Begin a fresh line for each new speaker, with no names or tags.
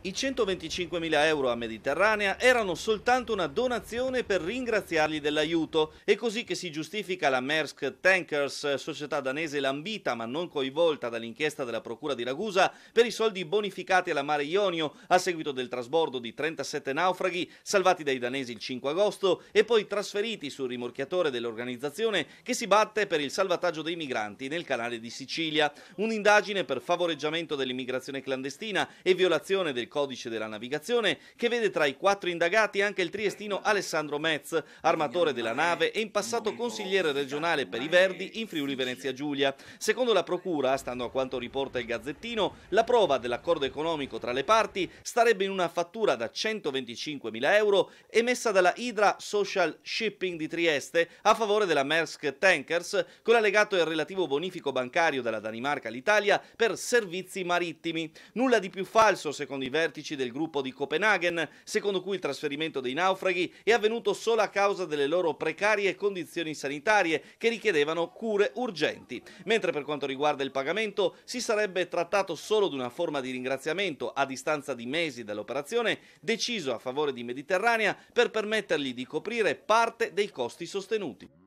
I 125.000 euro a Mediterranea erano soltanto una donazione per ringraziarli dell'aiuto. È così che si giustifica la Maersk Tankers, società danese lambita ma non coinvolta dall'inchiesta della Procura di Ragusa, per i soldi bonificati alla mare Ionio a seguito del trasbordo di 37 naufraghi salvati dai danesi il 5 agosto e poi trasferiti sul rimorchiatore dell'organizzazione che si batte per il salvataggio dei migranti nel canale di Sicilia. Un'indagine per favoreggiamento dell'immigrazione clandestina e violazione del codice della navigazione che vede tra i quattro indagati anche il triestino Alessandro Metz, armatore della nave e in passato consigliere regionale per i Verdi in Friuli Venezia Giulia. Secondo la procura, stando a quanto riporta il Gazzettino, la prova dell'accordo economico tra le parti starebbe in una fattura da 125.000 euro emessa dalla Hydra Social Shipping di Trieste a favore della Maersk Tankers con allegato il relativo bonifico bancario dalla Danimarca all'Italia per servizi marittimi. Nulla di più falso secondo i Verdi vertici del gruppo di Copenaghen, secondo cui il trasferimento dei naufraghi è avvenuto solo a causa delle loro precarie condizioni sanitarie che richiedevano cure urgenti, mentre per quanto riguarda il pagamento si sarebbe trattato solo di una forma di ringraziamento a distanza di mesi dall'operazione deciso a favore di Mediterranea per permettergli di coprire parte dei costi sostenuti.